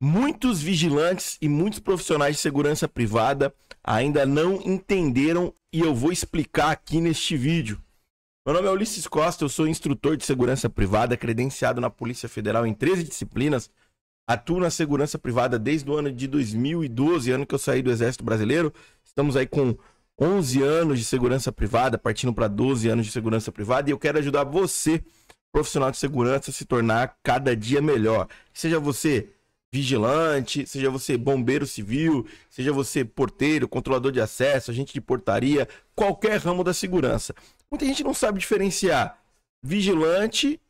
Muitos vigilantes e muitos profissionais de segurança privada ainda não entenderam e eu vou explicar aqui neste vídeo. Meu nome é Ulisses Costa, eu sou instrutor de segurança privada, credenciado na Polícia Federal em 13 disciplinas, atuo na segurança privada desde o ano de 2012, ano que eu saí do Exército Brasileiro. Estamos aí com 11 anos de segurança privada, partindo para 12 anos de segurança privada, e eu quero ajudar você, profissional de segurança, a se tornar cada dia melhor. Seja você vigilante, seja você bombeiro civil, seja você porteiro, controlador de acesso, agente de portaria, qualquer ramo da segurança. Muita gente não sabe diferenciar vigilante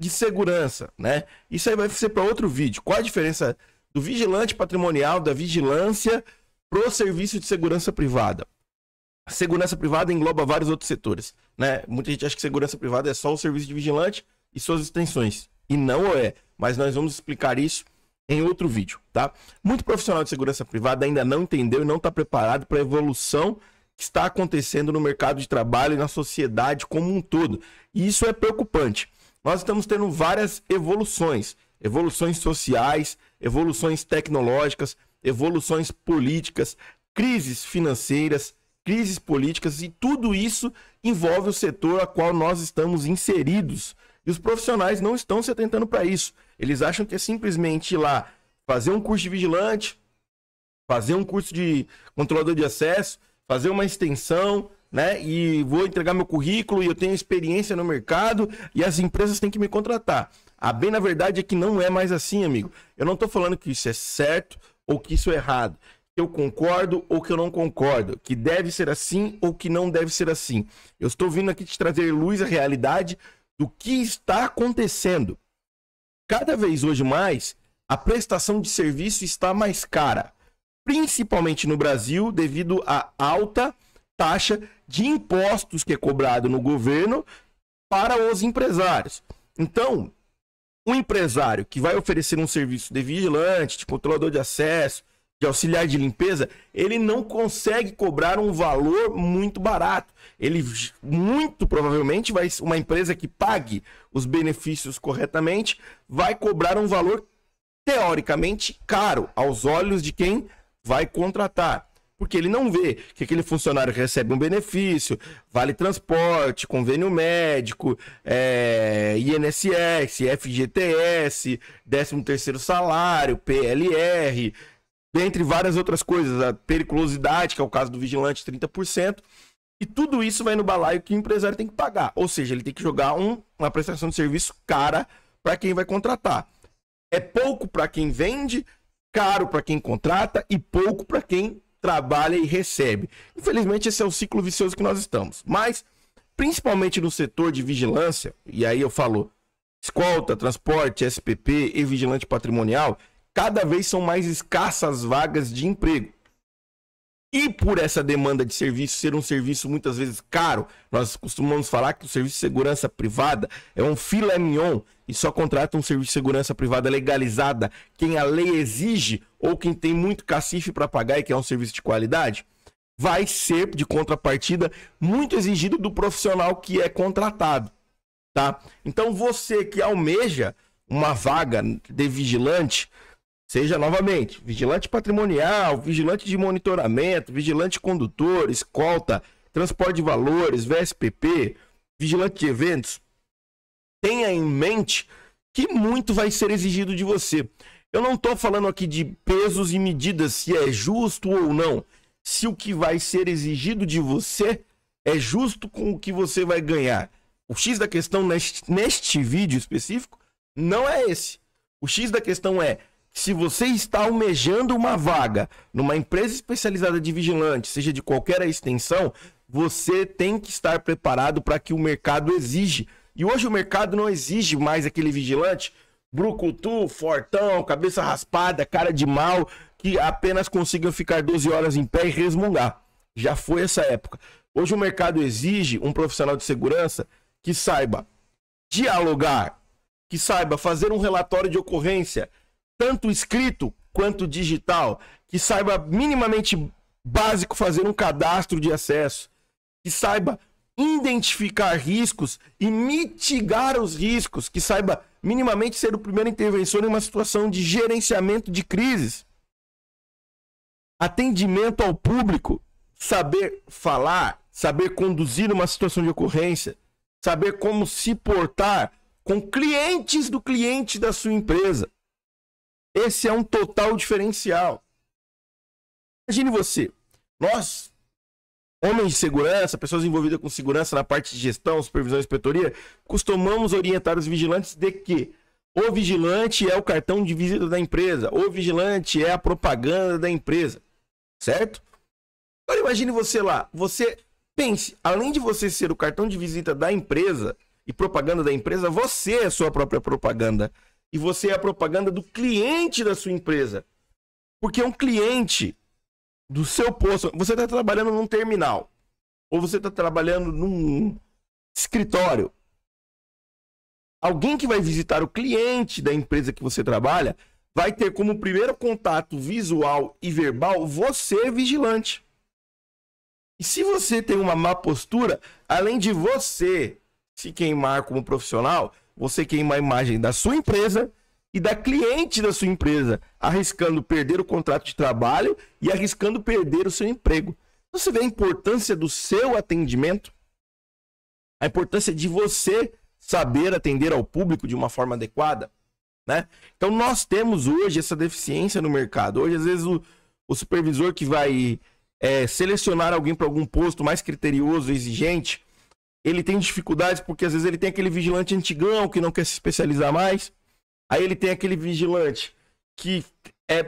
de segurança, né? Isso aí vai ser para outro vídeo. Qual a diferença do vigilante patrimonial, da vigilância pro serviço de segurança privada? A segurança privada engloba vários outros setores, né? Muita gente acha que segurança privada é só o serviço de vigilante e suas extensões. E não é, mas nós vamos explicar isso em outro vídeo, tá? Muito profissional de segurança privada ainda não entendeu e não está preparado para a evolução que está acontecendo no mercado de trabalho e na sociedade como um todo. E isso é preocupante. Nós estamos tendo várias evoluções, evoluções sociais, evoluções tecnológicas, evoluções políticas, crises financeiras, crises políticas e tudo isso envolve o setor a qual nós estamos inseridos. E os profissionais não estão se atentando para isso. Eles acham que é simplesmente ir lá fazer um curso de vigilante, fazer um curso de controlador de acesso, fazer uma extensão, né? E vou entregar meu currículo e eu tenho experiência no mercado e as empresas têm que me contratar. A bem na verdade é que não é mais assim, amigo. Eu não estou falando que isso é certo ou que isso é errado, eu concordo ou que eu não concordo, que deve ser assim ou que não deve ser assim. Eu estou vindo aqui te trazer luz à realidade do que está acontecendo cada vez hoje mais, a prestação de serviço está mais cara, principalmente no Brasil, devido à alta taxa de impostos que é cobrado no governo para os empresários. Então, um empresário que vai oferecer um serviço de vigilante, de controlador de acesso, de auxiliar de limpeza, ele não consegue cobrar um valor muito barato. Ele muito provavelmente vai uma empresa que pague os benefícios corretamente vai cobrar um valor teoricamente caro aos olhos de quem vai contratar. Porque ele não vê que aquele funcionário recebe um benefício, vale transporte, convênio médico, é, INSS, FGTS, 13 terceiro salário, PLR, dentre várias outras coisas, a periculosidade, que é o caso do vigilante, 30%, e tudo isso vai no balaio que o empresário tem que pagar. Ou seja, ele tem que jogar um, uma prestação de serviço cara para quem vai contratar. É pouco para quem vende, caro para quem contrata e pouco para quem trabalha e recebe. Infelizmente, esse é o ciclo vicioso que nós estamos. Mas, principalmente no setor de vigilância, e aí eu falo escolta, transporte, SPP e vigilante patrimonial, cada vez são mais escassas vagas de emprego. E por essa demanda de serviço ser um serviço muitas vezes caro, nós costumamos falar que o serviço de segurança privada é um filé mignon e só contrata um serviço de segurança privada legalizada quem a lei exige ou quem tem muito cacife para pagar e que é um serviço de qualidade, vai ser de contrapartida muito exigido do profissional que é contratado, tá? Então você que almeja uma vaga de vigilante, Seja novamente vigilante patrimonial, vigilante de monitoramento, vigilante condutor, escolta, transporte de valores, VSPP, vigilante de eventos. Tenha em mente que muito vai ser exigido de você. Eu não estou falando aqui de pesos e medidas, se é justo ou não. Se o que vai ser exigido de você é justo com o que você vai ganhar. O X da questão neste, neste vídeo específico não é esse. O X da questão é se você está almejando uma vaga numa empresa especializada de vigilante, seja de qualquer extensão, você tem que estar preparado para que o mercado exige. E hoje o mercado não exige mais aquele vigilante brucutu, fortão, cabeça raspada, cara de mal, que apenas consigam ficar 12 horas em pé e resmungar. Já foi essa época. Hoje o mercado exige um profissional de segurança que saiba dialogar, que saiba fazer um relatório de ocorrência, tanto escrito quanto digital, que saiba minimamente básico fazer um cadastro de acesso, que saiba identificar riscos e mitigar os riscos, que saiba minimamente ser o primeiro intervenção em uma situação de gerenciamento de crises. Atendimento ao público, saber falar, saber conduzir uma situação de ocorrência, saber como se portar com clientes do cliente da sua empresa. Esse é um total diferencial. Imagine você, nós, homens de segurança, pessoas envolvidas com segurança na parte de gestão, supervisão e inspetoria, costumamos orientar os vigilantes de que o vigilante é o cartão de visita da empresa, o vigilante é a propaganda da empresa, certo? Agora imagine você lá, você pense, além de você ser o cartão de visita da empresa e propaganda da empresa, você é a sua própria propaganda e você é a propaganda do cliente da sua empresa. Porque é um cliente do seu posto. Você está trabalhando num terminal. Ou você está trabalhando num escritório. Alguém que vai visitar o cliente da empresa que você trabalha vai ter como primeiro contato visual e verbal você vigilante. E se você tem uma má postura, além de você se queimar como profissional, você queima a imagem da sua empresa e da cliente da sua empresa, arriscando perder o contrato de trabalho e arriscando perder o seu emprego. Você vê a importância do seu atendimento? A importância de você saber atender ao público de uma forma adequada, né? Então nós temos hoje essa deficiência no mercado. Hoje às vezes o, o supervisor que vai é, selecionar alguém para algum posto mais criterioso, exigente, ele tem dificuldades porque às vezes ele tem aquele vigilante antigão que não quer se especializar mais. Aí ele tem aquele vigilante que é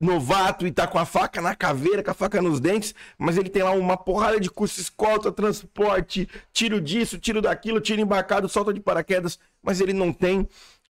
novato e tá com a faca na caveira, com a faca nos dentes, mas ele tem lá uma porrada de curso escolta, transporte, tiro disso, tiro daquilo, tiro embarcado, solta de paraquedas, mas ele não tem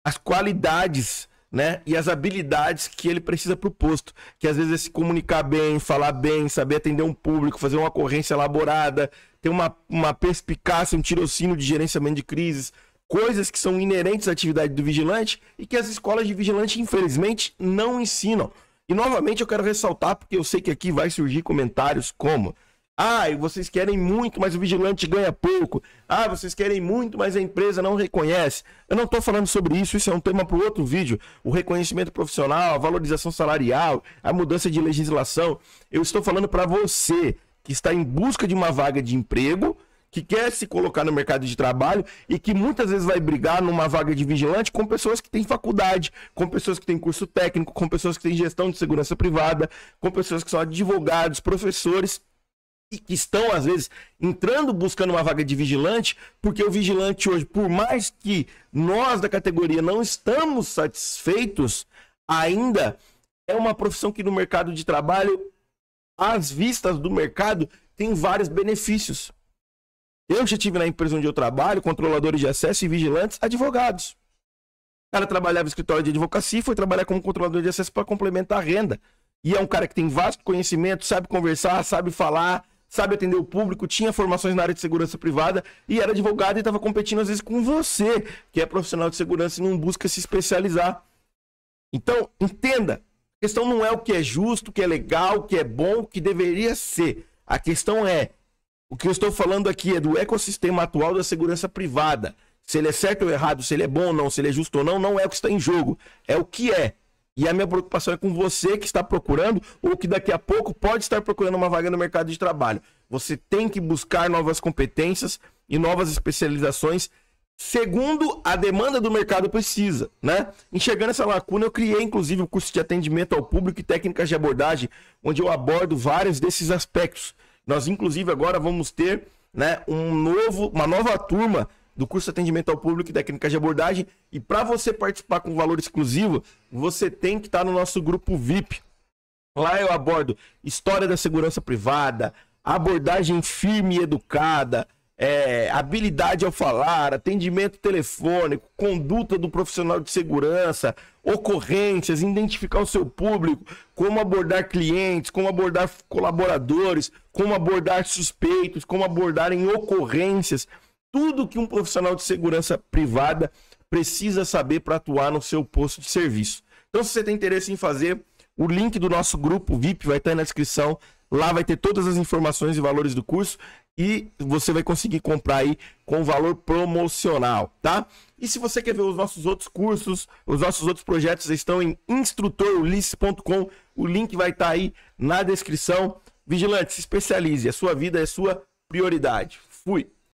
as qualidades né? E as habilidades que ele precisa para o posto. Que às vezes é se comunicar bem, falar bem, saber atender um público, fazer uma ocorrência elaborada, ter uma, uma perspicácia, um tirocínio de gerenciamento de crises. Coisas que são inerentes à atividade do vigilante e que as escolas de vigilante, infelizmente, não ensinam. E novamente eu quero ressaltar, porque eu sei que aqui vai surgir comentários como ah, vocês querem muito, mas o vigilante ganha pouco. Ah, vocês querem muito, mas a empresa não reconhece. Eu não estou falando sobre isso, isso é um tema para outro vídeo. O reconhecimento profissional, a valorização salarial, a mudança de legislação. Eu estou falando para você que está em busca de uma vaga de emprego, que quer se colocar no mercado de trabalho e que muitas vezes vai brigar numa vaga de vigilante com pessoas que têm faculdade, com pessoas que têm curso técnico, com pessoas que têm gestão de segurança privada, com pessoas que são advogados, professores que estão, às vezes, entrando buscando uma vaga de vigilante, porque o vigilante hoje, por mais que nós da categoria não estamos satisfeitos, ainda é uma profissão que no mercado de trabalho, às vistas do mercado, tem vários benefícios. Eu já tive na empresa onde eu trabalho, controladores de acesso e vigilantes, advogados. O cara trabalhava em escritório de advocacia e foi trabalhar como controlador de acesso para complementar a renda. E é um cara que tem vasto conhecimento, sabe conversar, sabe falar, sabe atender o público, tinha formações na área de segurança privada e era advogado e estava competindo às vezes com você, que é profissional de segurança e não busca se especializar. Então, entenda, a questão não é o que é justo, o que é legal, o que é bom, o que deveria ser. A questão é, o que eu estou falando aqui é do ecossistema atual da segurança privada. Se ele é certo ou errado, se ele é bom ou não, se ele é justo ou não, não é o que está em jogo. É o que é. E a minha preocupação é com você que está procurando ou que daqui a pouco pode estar procurando uma vaga no mercado de trabalho. Você tem que buscar novas competências e novas especializações segundo a demanda do mercado precisa, né? Enxergando essa lacuna, eu criei inclusive o um curso de atendimento ao público e técnicas de abordagem, onde eu abordo vários desses aspectos. Nós inclusive agora vamos ter, né, um novo, uma nova turma do curso de atendimento ao público e técnicas de abordagem. E para você participar com valor exclusivo, você tem que estar tá no nosso grupo VIP. Lá eu abordo história da segurança privada, abordagem firme e educada, é, habilidade ao falar, atendimento telefônico, conduta do profissional de segurança, ocorrências, identificar o seu público, como abordar clientes, como abordar colaboradores, como abordar suspeitos, como abordar em ocorrências tudo que um profissional de segurança privada precisa saber para atuar no seu posto de serviço. Então, se você tem interesse em fazer, o link do nosso grupo VIP vai estar tá aí na descrição. Lá vai ter todas as informações e valores do curso e você vai conseguir comprar aí com valor promocional, tá? E se você quer ver os nossos outros cursos, os nossos outros projetos estão em instrutorulisses.com. O link vai estar tá aí na descrição. Vigilante, se especialize. A sua vida é sua prioridade. Fui.